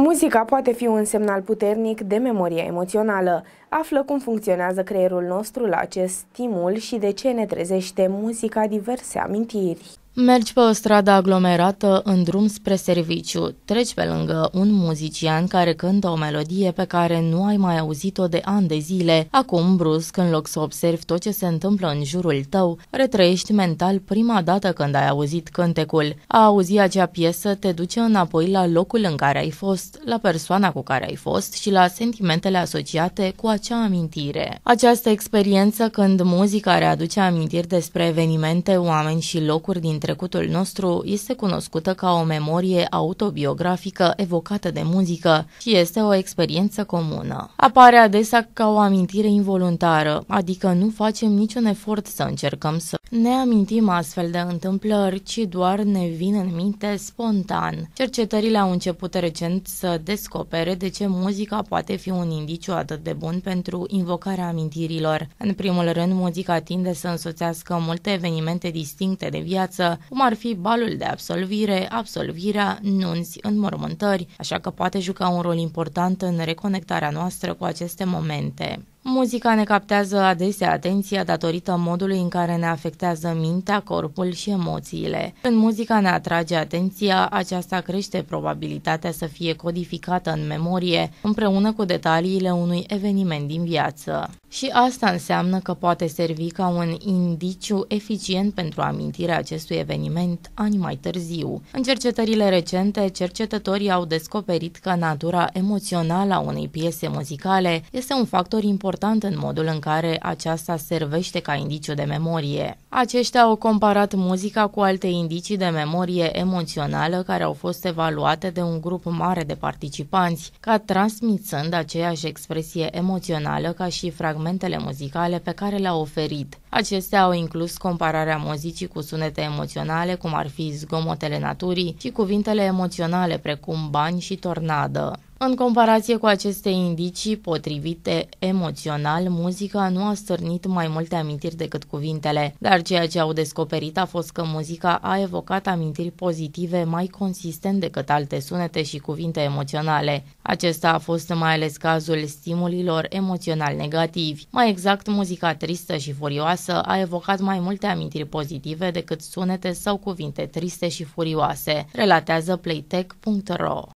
Muzica poate fi un semnal puternic de memorie emoțională. Află cum funcționează creierul nostru la acest stimul și de ce ne trezește muzica diverse amintiri. Mergi pe o stradă aglomerată în drum spre serviciu. Treci pe lângă un muzician care cântă o melodie pe care nu ai mai auzit-o de ani de zile. Acum, brusc, în loc să observi tot ce se întâmplă în jurul tău, retrăiești mental prima dată când ai auzit cântecul. A auzi acea piesă te duce înapoi la locul în care ai fost, la persoana cu care ai fost și la sentimentele asociate cu acea amintire. Această experiență când muzica readuce amintiri despre evenimente, oameni și locuri dintre trecutul nostru este cunoscută ca o memorie autobiografică evocată de muzică și este o experiență comună. Apare adesea ca o amintire involuntară, adică nu facem niciun efort să încercăm să ne amintim astfel de întâmplări, ci doar ne vin în minte spontan. Cercetările au început recent să descopere de ce muzica poate fi un indiciu atât de bun pentru invocarea amintirilor. În primul rând, muzica tinde să însoțească multe evenimente distincte de viață, cum ar fi balul de absolvire, absolvirea, nunți, înmormântări, așa că poate juca un rol important în reconectarea noastră cu aceste momente. Muzica ne captează adesea atenția datorită modului în care ne afectează mintea, corpul și emoțiile. Când muzica ne atrage atenția, aceasta crește probabilitatea să fie codificată în memorie, împreună cu detaliile unui eveniment din viață. Și asta înseamnă că poate servi ca un indiciu eficient pentru amintirea acestui eveniment ani mai târziu. În cercetările recente, cercetătorii au descoperit că natura emoțională a unei piese muzicale este un factor important important în modul în care aceasta servește ca indiciu de memorie. Aceștia au comparat muzica cu alte indicii de memorie emoțională care au fost evaluate de un grup mare de participanți, ca transmițând aceeași expresie emoțională ca și fragmentele muzicale pe care le-au oferit. Acestea au inclus compararea muzicii cu sunete emoționale, cum ar fi zgomotele naturii, și cuvintele emoționale precum bani și tornadă. În comparație cu aceste indicii potrivite emoțional, muzica nu a stârnit mai multe amintiri decât cuvintele, dar ceea ce au descoperit a fost că muzica a evocat amintiri pozitive mai consistent decât alte sunete și cuvinte emoționale. Acesta a fost mai ales cazul stimulilor emoțional negativi. Mai exact, muzica tristă și furioasă a evocat mai multe amintiri pozitive decât sunete sau cuvinte triste și furioase, relatează playtech.ro.